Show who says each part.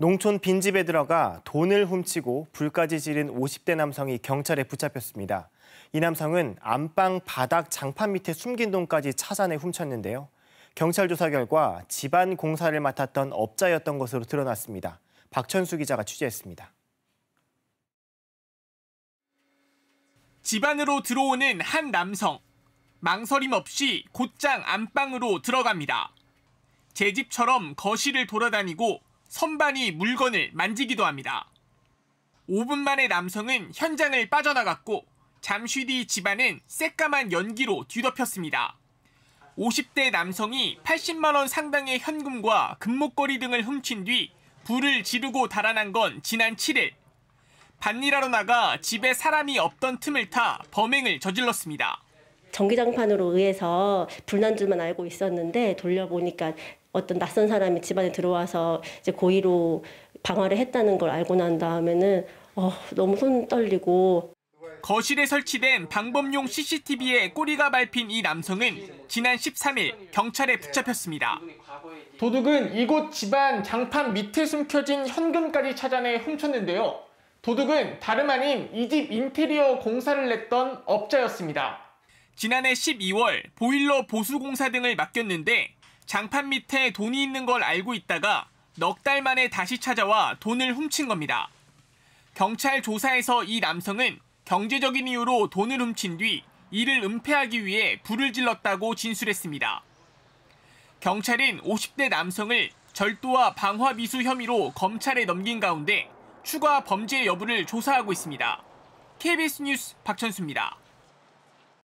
Speaker 1: 농촌 빈집에 들어가 돈을 훔치고 불까지 지른 50대 남성이 경찰에 붙잡혔습니다. 이 남성은 안방 바닥 장판 밑에 숨긴 돈까지 찾아내 훔쳤는데요. 경찰 조사 결과 집안 공사를 맡았던 업자였던 것으로 드러났습니다. 박천수 기자가 취재했습니다.
Speaker 2: 집안으로 들어오는 한 남성. 망설임 없이 곧장 안방으로 들어갑니다. 제 집처럼 거실을 돌아다니고 선반이 물건을 만지기도 합니다. 5분 만에 남성은 현장을 빠져나갔고 잠시 뒤 집안은 새까만 연기로 뒤덮였습니다. 50대 남성이 80만 원 상당의 현금과 금목걸이 등을 훔친 뒤 불을 지르고 달아난 건 지난 7일. 밭일하러 나가 집에 사람이 없던 틈을 타 범행을 저질렀습니다.
Speaker 3: 전기장판으로 의해서 불난 줄만 알고 있었는데 돌려보니까 어떤 낯선 사람이 집안에 들어와서 이제 고의로 방화를 했다는 걸 알고 난 다음에는 어, 너무 손 떨리고
Speaker 2: 거실에 설치된 방범용 CCTV에 꼬리가 밟힌 이 남성은 지난 13일 경찰에 붙잡혔습니다. 도둑은 이곳 집안 장판 밑에 숨겨진 현금까지 찾아내 훔쳤는데요. 도둑은 다름 아닌 이 집 인테리어 공사를 냈던 업자였습니다. 지난해 12월 보일러 보수공사 등을 맡겼는데 장판 밑에 돈이 있는 걸 알고 있다가 넉 달 만에 다시 찾아와 돈을 훔친 겁니다. 경찰 조사에서 이 남성은 경제적인 이유로 돈을 훔친 뒤 이를 은폐하기 위해 불을 질렀다고 진술했습니다. 경찰은 50대 남성을 절도와 방화미수 혐의로 검찰에 넘긴 가운데 추가 범죄 여부를 조사하고 있습니다. KBS 뉴스 박천수입니다.